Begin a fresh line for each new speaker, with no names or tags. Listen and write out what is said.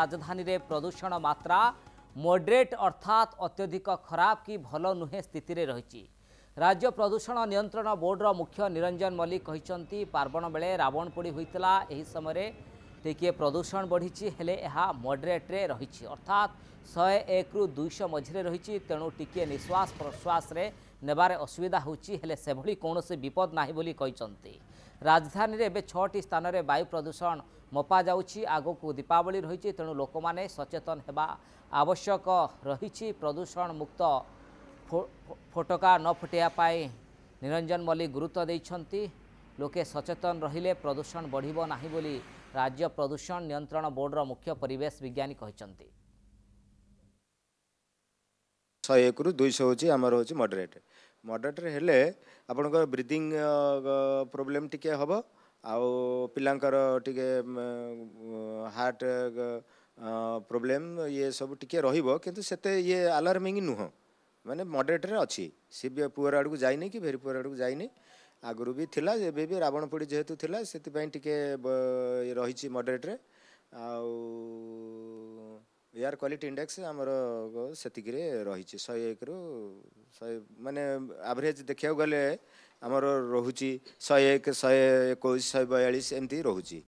ରାଜଧାନୀରେ ପ୍ରଦୂଷଣ ମାତ୍ରା ମଡରେଟ୍ ଅର୍ଥାତ୍ ଅତ୍ୟଧିକ ଖରାପ କି ଭଲ ନୁହେଁ ସ୍ଥିତିରେ ରହିଛି ରାଜ୍ୟ ପ୍ରଦୂଷଣ ନିୟନ୍ତ୍ରଣ ବୋର୍ଡର ମୁଖ୍ୟ ନିରଞ୍ଜନ ମଲ୍ଲିକ କହିଛନ୍ତି ପାର୍ବଣ ବେଳେ ରାବଣ ପୋଡ଼ି ହୋଇଥିଲା ଏହି ସମୟରେ ଟିକିଏ ପ୍ରଦୂଷଣ ବଢ଼ିଛି ହେଲେ ଏହା ମଡରେଟ୍ରେ ରହିଛି ଅର୍ଥାତ୍ ଶହେ ଏକରୁ ଦୁଇଶହ ମଝିରେ ରହିଛି ତେଣୁ ଟିକିଏ ନିଶ୍ୱାସ ପ୍ରଶ୍ୱାସରେ ନେବାରେ ଅସୁବିଧା ହେଉଛି ହେଲେ ସେଭଳି କୌଣସି ବିପଦ ନାହିଁ ବୋଲି କହିଛନ୍ତି ରାଜଧାନୀରେ ଏବେ ଛଅଟି ସ୍ଥାନରେ ବାୟୁ ପ୍ରଦୂଷଣ ମପାଯାଉଛି ଆଗକୁ ଦୀପାବଳି ରହିଛି ତେଣୁ ଲୋକମାନେ ସଚେତନ ହେବା ଆବଶ୍ୟକ ରହିଛି ପ୍ରଦୂଷଣ ମୁକ୍ତ ଫୋଟକା ନ ଫୁଟାଇବା ପାଇଁ ନିରଞ୍ଜନ ମଲ୍ଲିକ ଗୁରୁତ୍ୱ ଦେଇଛନ୍ତି ଲୋକେ ସଚେତନ ରହିଲେ ପ୍ରଦୂଷଣ ବଢ଼ିବ ନାହିଁ ବୋଲି राज्य प्रदूषण नियंत्रण बोर्डर मुख्य परेश विज्ञानी कहते
शहे एक रु दुई हूँ आम मडरेट मडरेट हेले आपण ब्रिदिंग प्रोब्लेम टिके हम आउ पाकर हार्ट प्रोब्लेम ये सब टिके किंतु सेते ये अलार्मिंग नुह मैंने मडरेट्रे अच्छी सी पुअर आड़क जाए कि भेरी पुअर आड़क जाए ଆଗରୁ ବି ଥିଲା ଏବେ ବି ରାବଣ ପୋଡ଼ି ଯେହେତୁ ଥିଲା ସେଥିପାଇଁ ଟିକେ ରହିଛି ମଡ଼ରେଟ୍ରେ ଆଉ ଏୟାର କ୍ୱାଲିଟି ଇଣ୍ଡେକ୍ସ ଆମର ସେତିକିରେ ରହିଛି ଶହେ ଏକରୁ ଶହେ ମାନେ ଆଭରେଜ୍ ଦେଖିବାକୁ ଗଲେ ଆମର ରହୁଛି ଶହେ ଏକ ଶହେ ଏକୋଇଶ ଶହେ ବୟାଳିଶ ଏମିତି ରହୁଛି